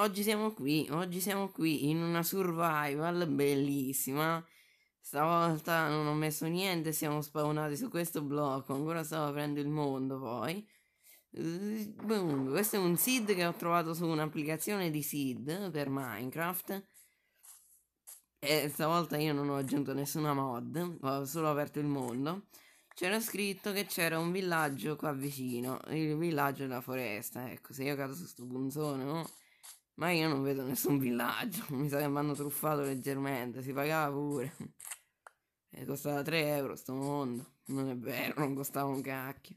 Oggi siamo qui, oggi siamo qui in una survival bellissima. Stavolta non ho messo niente, siamo spawnati su questo blocco, ancora stavo aprendo il mondo poi. Boom. Questo è un seed che ho trovato su un'applicazione di seed per Minecraft. E stavolta io non ho aggiunto nessuna mod, ho solo aperto il mondo. C'era scritto che c'era un villaggio qua vicino, il villaggio della foresta. Ecco, se io cado su sto punzone, no? Ma io non vedo nessun villaggio, mi sa che mi hanno truffato leggermente, si pagava pure. E eh, costava 3 euro sto mondo, non è vero, non costava un cacchio.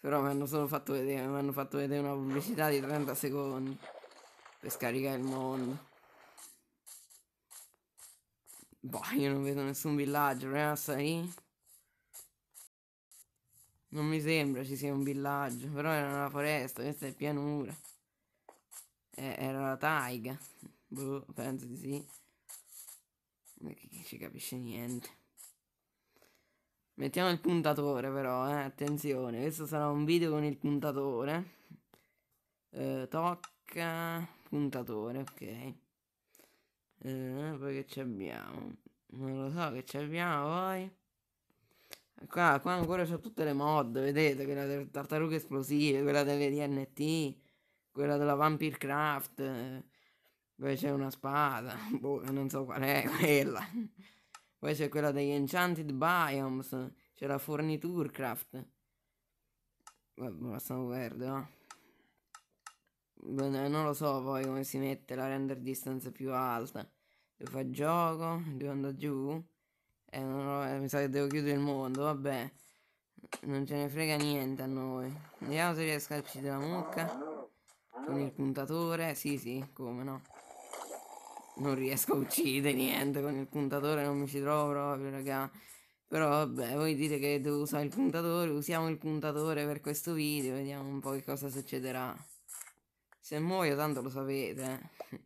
Però mi hanno solo fatto vedere, mi hanno fatto vedere una pubblicità di 30 secondi per scaricare il mondo. Boh, io non vedo nessun villaggio, proviamo a Non mi sembra ci sia un villaggio, però era una foresta, questa è pianura. Eh, era la taiga. Boh, penso di sì. Perché non ci capisce niente. Mettiamo il puntatore però, eh? attenzione, questo sarà un video con il puntatore. Eh, tocca puntatore, ok. Eh, poi che ci abbiamo? Non lo so che ci abbiamo poi. Qua, qua ancora c'ho tutte le mod, vedete? Quella delle tartarughe esplosive, quella delle DNT quella della Craft, poi c'è una spada, boh, non so qual è quella. Poi c'è quella degli Enchanted Biomes, c'è la Craft, La stavo verde, no? Non lo so poi come si mette la render distance più alta. Devo fare gioco, devo andare giù. Eh, ho, eh, mi sa che devo chiudere il mondo, vabbè. Non ce ne frega niente a noi. Vediamo se riesco a uccidere la mucca. Con il puntatore, sì sì, come no. Non riesco a uccidere niente con il puntatore, non mi ci trovo proprio, raga. Però vabbè, voi dite che devo usare il puntatore, usiamo il puntatore per questo video, vediamo un po' che cosa succederà. Se muoio tanto lo sapete. Eh.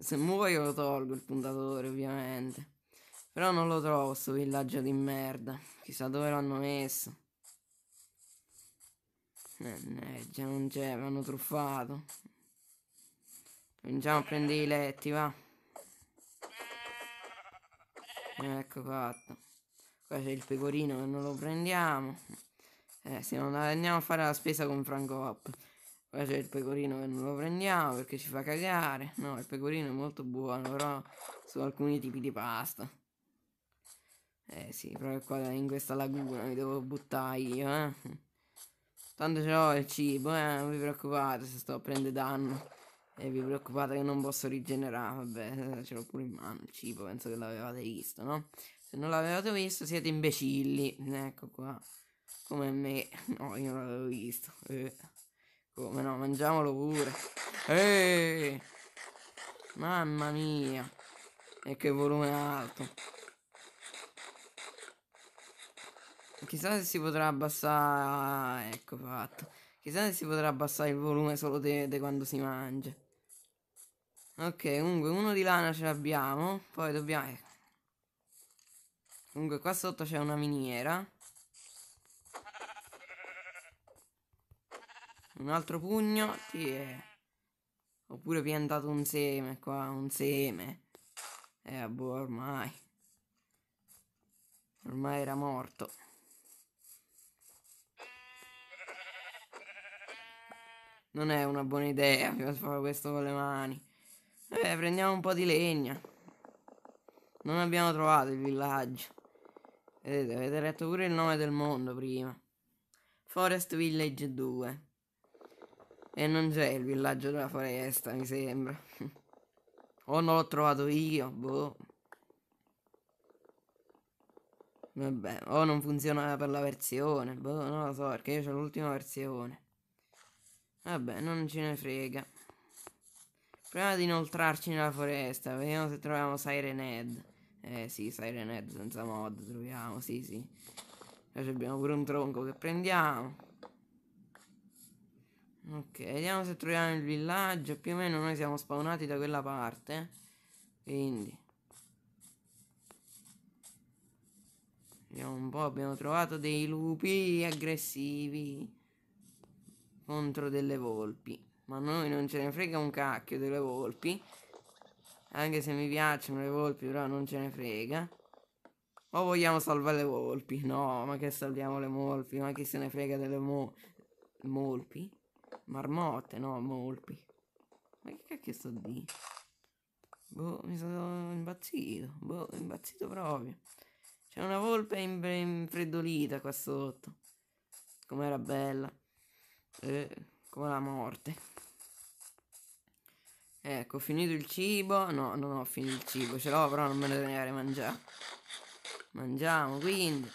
Se muoio lo tolgo il puntatore, ovviamente. Però non lo trovo sto villaggio di merda. Chissà dove l'hanno messo. Eh, eh, già non c'è, mi hanno truffato. Cominciamo a prendere i letti, va. Ecco fatto. Qua c'è il pecorino che non lo prendiamo. Eh, se non andiamo a fare la spesa con Franco Hop. Qua c'è il pecorino che non lo prendiamo perché ci fa cagare. No, il pecorino è molto buono, però su alcuni tipi di pasta. Eh sì, proprio qua in questa laguna mi devo buttare io, eh. Tanto ce l'ho il cibo, eh, non vi preoccupate se sto a prendere danno. E vi preoccupate che non posso rigenerare, vabbè, eh, ce l'ho pure in mano il cibo, penso che l'avevate visto, no? Se non l'avevate visto siete imbecilli, ecco qua. Come me, no, io non l'avevo visto. Eh. Come no, mangiamolo pure. Eh. Mamma mia. E che volume alto. Chissà se si potrà abbassare. Ecco fatto. Chissà se si potrà abbassare il volume solo de, de quando si mangia. Ok, comunque uno di lana ce l'abbiamo. Poi dobbiamo. Eh. Comunque qua sotto c'è una miniera. Un altro pugno. Sì. Eh. Oppure piantato un seme qua, un seme. Eh, boh, ormai. Ormai era morto. Non è una buona idea fare questo con le mani. Eh, prendiamo un po' di legna. Non abbiamo trovato il villaggio. Vedete, avete letto pure il nome del mondo prima. Forest Village 2. E non c'è il villaggio della foresta, mi sembra. o non l'ho trovato io, boh. Vabbè, o non funziona per la versione, boh, non lo so, perché io ho l'ultima versione. Vabbè, non ce ne frega. Proviamo ad inoltrarci nella foresta, vediamo se troviamo Siren Head. Eh sì, Siren Head senza mod troviamo, sì sì. Adesso abbiamo pure un tronco che prendiamo. Ok, vediamo se troviamo il villaggio. Più o meno noi siamo spawnati da quella parte. Quindi. Vediamo un po', abbiamo trovato dei lupi aggressivi contro delle volpi. Ma noi non ce ne frega un cacchio delle volpi. Anche se mi piacciono le volpi, però non ce ne frega. O vogliamo salvare le volpi? No, ma che salviamo le volpi? Ma chi se ne frega delle mo... Molpi? Marmotte, no, molpi. Ma che cacchio sto di? Boh, mi sono imbazzito. Boh, imbazzito proprio. C'è una volpe infreddolita qua sotto. Com'era bella eh, con la morte. Ecco, finito il cibo. No, non ho finito il cibo, ce l'ho, però non me lo devo mangiare. Mangiamo, quindi.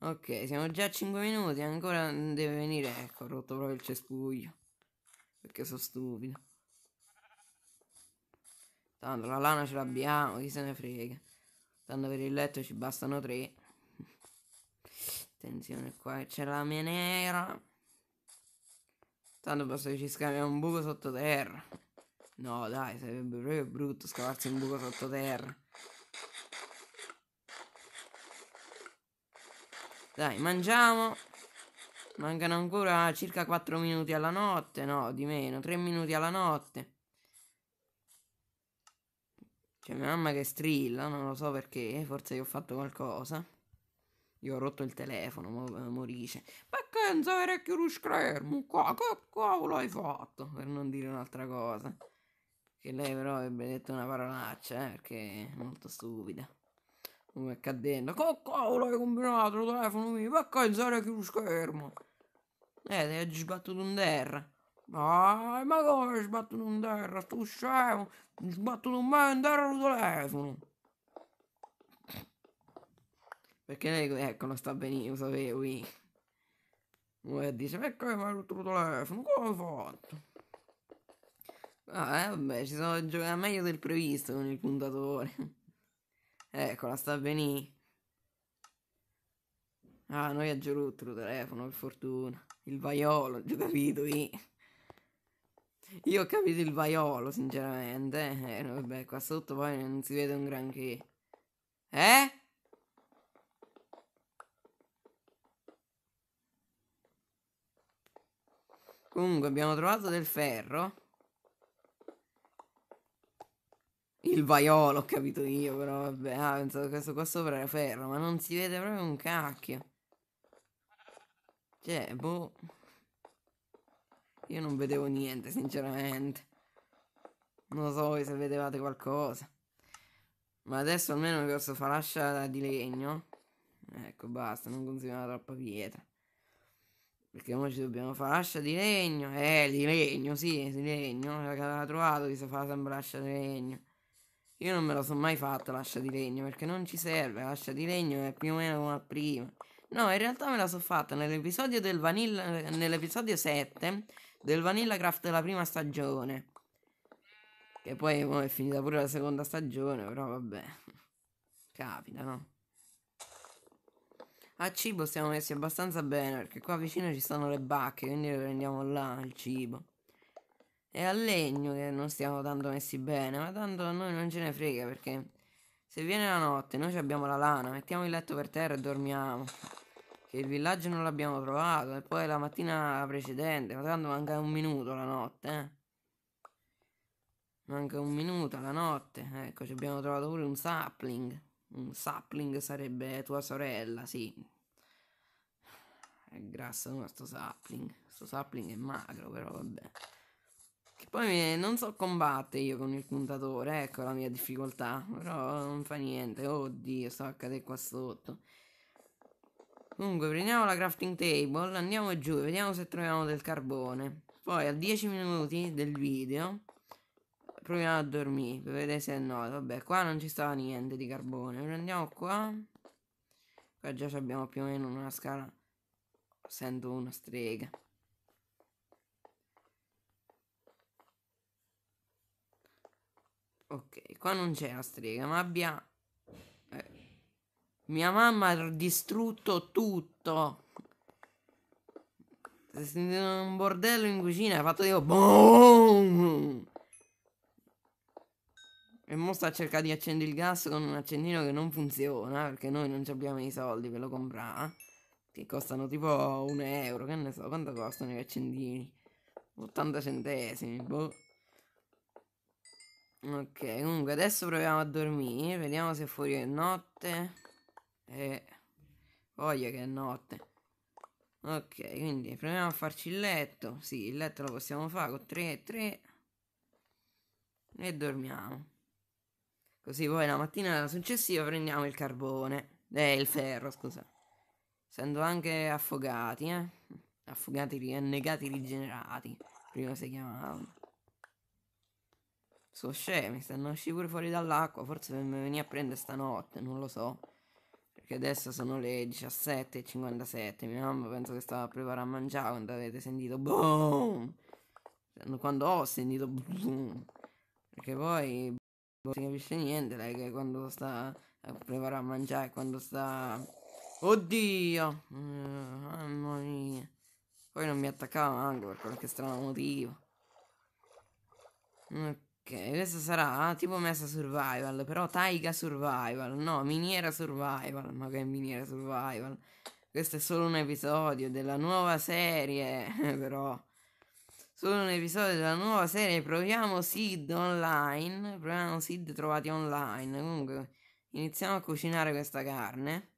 Ok, siamo già a 5 minuti, ancora deve venire. Ecco, ho rotto proprio il cespuglio. Perché sono stupido. Tanto la lana ce l'abbiamo, chi se ne frega. Tanto per il letto ci bastano tre. Attenzione qua, c'è la mia nera. Tanto basta che ci scaviamo un buco sottoterra. No, dai, sarebbe proprio brutto scavarsi un buco sottoterra. Dai, mangiamo. Mancano ancora circa 4 minuti alla notte, no, di meno, 3 minuti alla notte. C'è mia mamma che strilla, non lo so perché, forse io ho fatto qualcosa. Io ho rotto il telefono, mo eh, morisce perché non saprei più lo schermo qua? Che cavolo hai fatto? Per non dire un'altra cosa. Che lei però avrebbe detto una parolaccia, eh, perché è molto stupida. Come è cadendo. Che cavolo hai combinato il telefono mio? Perché non saprei più lo schermo? Eh, ti hai sbattuto un terra. Ah, ma come sbattuto un terra? sto scemo, sbattuto mai in terra il telefono. Perché lei, ecco, non sta benissimo, sapevo, quindi. E dice, perché come fai tutto il telefono? Come hai fatto? Ah, eh, vabbè, ci sono giocati meglio del previsto con il puntatore. Eccola, sta benì. Ah, noi a Gerutto il telefono, per fortuna. Il vaiolo, ho capito io. Io ho capito il vaiolo, sinceramente. Eh, eh vabbè, qua sotto poi non si vede un granché. Eh? Comunque abbiamo trovato del ferro. Il vaiolo, ho capito io, però vabbè, ah, pensavo che questo qua sopra era ferro, ma non si vede proprio un cacchio. Cioè, boh. Io non vedevo niente, sinceramente. Non so se vedevate qualcosa. Ma adesso almeno mi posso far lasciare di legno. Ecco, basta, non consumare troppa pietra. Perché noi ci dobbiamo fare l'ascia di legno. Eh, di legno, sì, di legno. L'aveva trovato che si fa sempre l'ascia di legno. Io non me la sono mai fatta l'ascia di legno perché non ci serve. L'ascia di legno è più o meno come a prima. No, in realtà me la sono fatta nell'episodio del Vanilla. Nell'episodio 7 del Vanilla Craft della prima stagione. Che poi è finita pure la seconda stagione, però vabbè. Capita, no? A cibo siamo messi abbastanza bene perché qua vicino ci stanno le bacche, quindi le prendiamo là il cibo. E al legno che non stiamo tanto messi bene, ma tanto a noi non ce ne frega perché se viene la notte noi abbiamo la lana, mettiamo il letto per terra e dormiamo. Che il villaggio non l'abbiamo trovato e poi la mattina precedente, ma tanto manca un minuto la notte, eh. Manca un minuto la notte, ecco, ci abbiamo trovato pure un sapling. Un sapling sarebbe tua sorella, sì. È grassa una sto sapling. Sto sapling è magro, però vabbè. Che poi non so combattere io con il puntatore, ecco la mia difficoltà. Però non fa niente. Oddio, sto a cadere qua sotto. Comunque, prendiamo la crafting table, andiamo giù, vediamo se troviamo del carbone. Poi a 10 minuti del video proviamo a dormire per vedere se è nodo. Vabbè, qua non ci stava niente di carbone. Prendiamo qua. Qua già abbiamo più o meno una scala. Sento una strega. Ok, qua non c'è la strega, ma abbia... Eh. Mia mamma ha distrutto tutto. Si è sentito un bordello in cucina, ha fatto io... Boom! E mo sta cercando di accendere il gas con un accendino che non funziona perché noi non abbiamo i soldi per lo comprare. Che costano tipo un euro, che ne so, quanto costano gli accendini? 80 centesimi, boh. Ok, comunque adesso proviamo a dormire, vediamo se fuori è notte. E... Eh, voglia che è notte. Ok, quindi proviamo a farci il letto. Sì, il letto lo possiamo fare con 3 e 3. E dormiamo. Così poi la mattina successiva prendiamo il carbone. Eh, il ferro, scusa. Essendo anche affogati, eh. Affogati, annegati, rigenerati. Prima si chiamavano. Sono scemi, stanno uscendo pure fuori dall'acqua. Forse per me a prendere stanotte, non lo so. Perché adesso sono le 17.57. Mia mamma penso che stava a preparare a mangiare quando avete sentito boom. Quando ho sentito boom. Perché poi non si capisce niente lei che quando sta a preparare a mangiare, quando sta... Oddio! Uh, mamma mia! Poi non mi attaccava anche per qualche strano motivo. Ok, questa sarà ah, tipo messa survival, però taiga survival, no, miniera survival, ma che miniera survival. Questo è solo un episodio della nuova serie, però... Sono un episodio della nuova serie Proviamo Sid online. Proviamo Sid trovati online. Comunque, iniziamo a cucinare questa carne.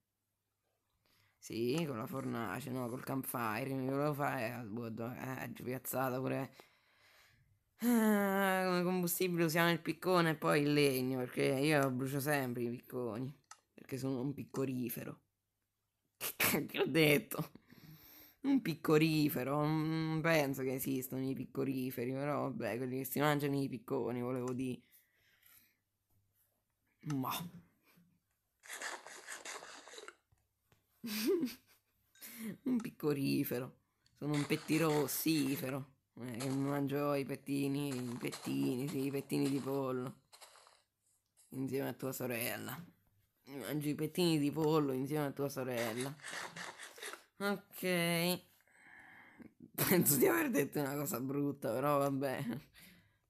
Sì, con la fornace, no, col campfire. Mi volevo fare. Ah, boh, eh, piazzata pure. Ah, come combustibile usiamo il piccone e poi il legno. Perché io brucio sempre i picconi. Perché sono un piccorifero. che ho detto? un piccorifero, non penso che esistano i piccoriferi, però vabbè, quelli che si mangiano i picconi, volevo dire. Ma... un piccorifero, sono un pettirossifero, eh, che mangio i pettini, i pettini, sì, i pettini di pollo, insieme a tua sorella. Mangi i pettini di pollo insieme a tua sorella. Ok. Penso di aver detto una cosa brutta, però vabbè.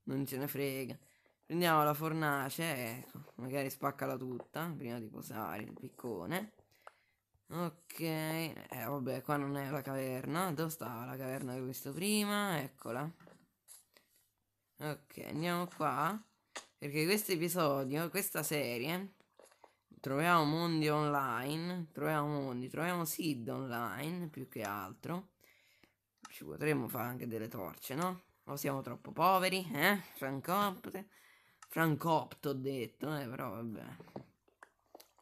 Non ce ne frega. Prendiamo la fornace, ecco, magari spaccala tutta prima di posare il piccone. Ok, eh, vabbè, qua non è la caverna. Dove stava la caverna che ho visto prima? Eccola. Ok, andiamo qua. Perché questo episodio, questa serie, troviamo mondi online, troviamo mondi, troviamo seed online più che altro. Ci potremmo fare anche delle torce, no? O siamo troppo poveri, eh? Francopte. Francopto ho detto, eh, però vabbè.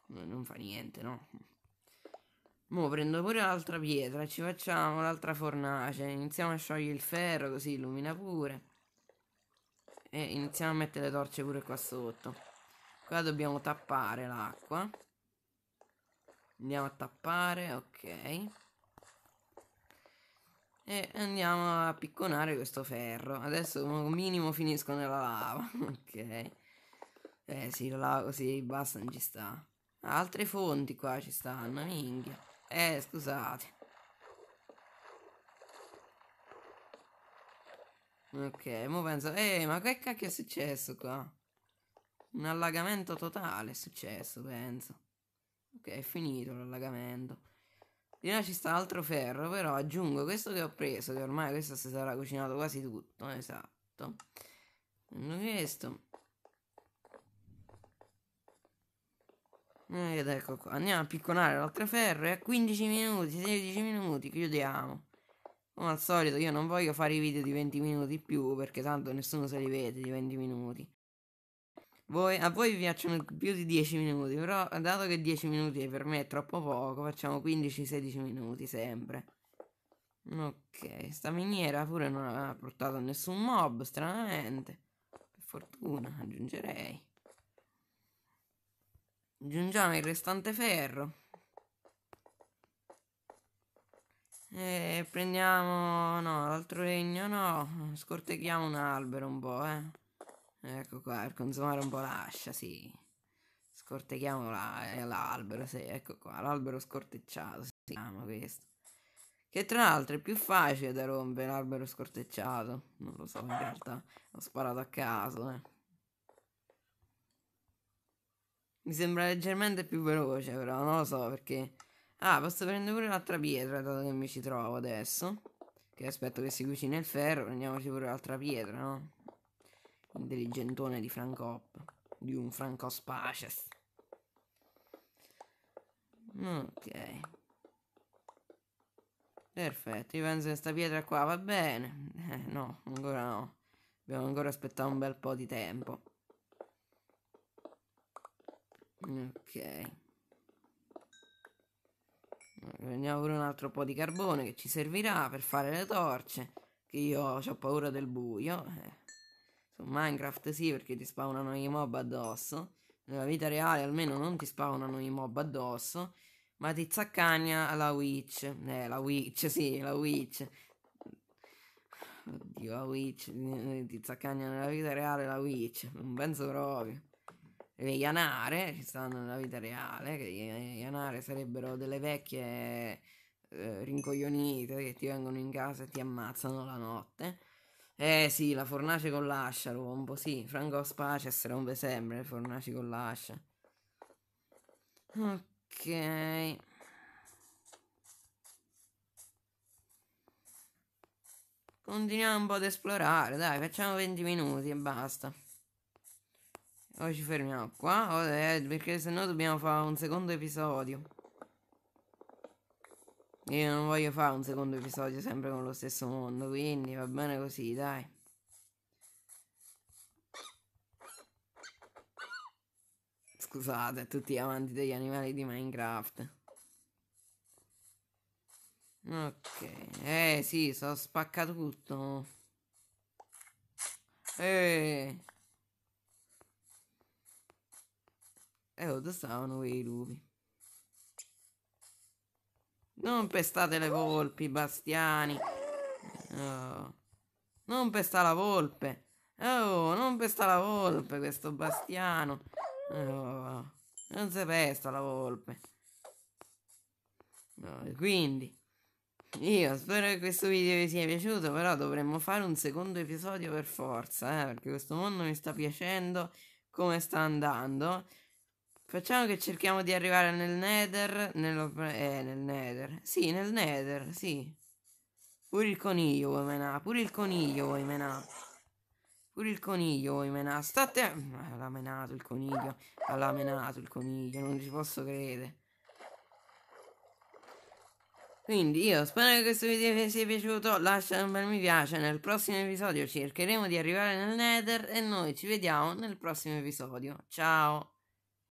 Non fa niente, no? Mo prendo pure l'altra pietra e ci facciamo l'altra fornace. Iniziamo a sciogliere il ferro così illumina pure. E iniziamo a mettere le torce pure qua sotto. Qua dobbiamo tappare l'acqua. Andiamo a tappare, ok. E andiamo a picconare questo ferro. Adesso minimo finisco nella lava, ok. Eh sì, la lava così basta non ci sta. Altre fonti qua ci stanno, minchia. Eh, scusate. Ok, mo penso... Eh, ma che cacchio è successo qua? Un allagamento totale è successo, penso. Ok, è finito l'allagamento. Di là ci sta altro ferro, però aggiungo questo che ho preso, che ormai questo si sarà cucinato quasi tutto, esatto. Aggiungo Questo. Eh, ed ecco qua, andiamo a picconare l'altro ferro e a 15 minuti, 16 minuti, chiudiamo. Come al solito io non voglio fare i video di 20 minuti più perché tanto nessuno se li vede di 20 minuti. Voi, a voi vi piacciono più di 10 minuti, però dato che 10 minuti per me è troppo poco, facciamo 15-16 minuti sempre. Ok, sta miniera pure non ha portato nessun mob, stranamente. Per fortuna, aggiungerei. Aggiungiamo il restante ferro. E prendiamo... no, l'altro legno no. Scortechiamo un albero un po', eh. Ecco qua, per consumare un po' l'ascia, sì. Scortechiamo la, eh, l'albero, sì, ecco qua, l'albero scortecciato si chiama questo. Che tra l'altro è più facile da rompere l'albero scortecciato. Non lo so, in realtà ho sparato a caso, eh. Mi sembra leggermente più veloce, però non lo so perché... Ah, posso prendere pure un'altra pietra, dato che mi ci trovo adesso. Che aspetto che si cucina il ferro, prendiamoci pure l'altra pietra, no? intelligentone di Franco di un Franco Spaces ok perfetto io penso che questa pietra qua va bene eh, no ancora no dobbiamo ancora aspettare un bel po' di tempo ok prendiamo pure un altro po' di carbone che ci servirà per fare le torce che io ho paura del buio eh. Su Minecraft sì, perché ti spawnano i mob addosso. Nella vita reale almeno non ti spawnano i mob addosso. Ma ti zaccagna la Witch. Eh, la Witch, sì, la Witch. Oddio, la Witch. Eh, ti zaccagna nella vita reale la Witch. Non penso proprio. Le Yanare ci stanno nella vita reale. Che Yanare sarebbero delle vecchie eh, rincoglionite che ti vengono in casa e ti ammazzano la notte. Eh sì, la fornace con l'ascia, rombo, sì. Franco Spaces era sempre le fornaci con l'ascia. Ok. Continuiamo un po' ad esplorare, dai, facciamo 20 minuti e basta. Poi ci fermiamo qua, oh, eh, perché sennò dobbiamo fare un secondo episodio. Io non voglio fare un secondo episodio sempre con lo stesso mondo, quindi va bene così, dai. Scusate, a tutti gli amanti degli animali di Minecraft. Ok, eh sì, so spacca tutto. Eh. Eh, oh, dove stavano quei lupi? Non pestate le volpi, Bastiani. Oh. Non pesta la volpe. Oh, non pesta la volpe questo Bastiano. Oh. Non si pesta la volpe. No, quindi, io spero che questo video vi sia piaciuto, però dovremmo fare un secondo episodio per forza, eh, perché questo mondo mi sta piacendo come sta andando. Facciamo che cerchiamo di arrivare nel nether, nello, eh, nel nether. Sì, nel nether, sì. Pure il coniglio vuoi menà, pure il coniglio vuoi menà. Pure il coniglio vuoi menà. State... Ah, eh, l'ha menato il coniglio, ah, l'ha menato il coniglio, non ci posso credere. Quindi io spero che questo video vi sia piaciuto, lasciate un bel mi piace, nel prossimo episodio cercheremo di arrivare nel nether e noi ci vediamo nel prossimo episodio. Ciao!